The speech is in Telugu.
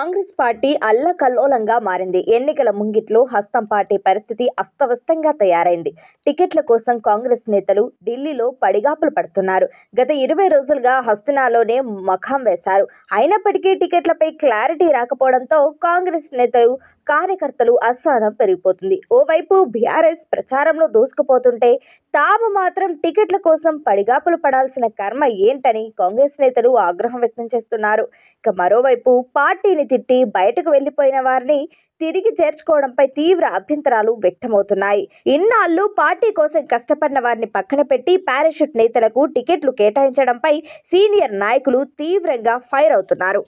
కాంగ్రెస్ పార్టీ అల్లకల్లోలంగా మారింది ఎన్నికల ముంగిట్లో హస్తం పార్టీ పరిస్థితి అస్తవ్యస్తంగా తయారైంది టికెట్ల కోసం కాంగ్రెస్ నేతలు ఢిల్లీలో పడిగాపులు పడుతున్నారు గత ఇరవై రోజులుగా హస్తనాలోనే మఖం వేశారు అయినప్పటికీ టికెట్లపై క్లారిటీ రాకపోవడంతో కాంగ్రెస్ నేతలు కార్యకర్తలు అసహనం పెరిగిపోతుంది ఓవైపు బీఆర్ఎస్ ప్రచారంలో దూసుకుపోతుంటే తాము మాత్రం టికెట్ల కోసం పడిగాపులు పడాల్సిన కర్మ ఏంటని కాంగ్రెస్ నేతలు ఆగ్రహం వ్యక్తం చేస్తున్నారు ఇక మరోవైపు పార్టీని తిట్టి బయటకు వెళ్లిపోయిన వారిని తిరిగి చేర్చుకోవడంపై తీవ్ర అభ్యంతరాలు వ్యక్తమవుతున్నాయి ఇన్నాళ్ళు పార్టీ కోసం కష్టపడిన వారిని పక్కన పెట్టి పారాషూట్ నేతలకు టికెట్లు కేటాయించడంపై సీనియర్ నాయకులు తీవ్రంగా ఫైర్ అవుతున్నారు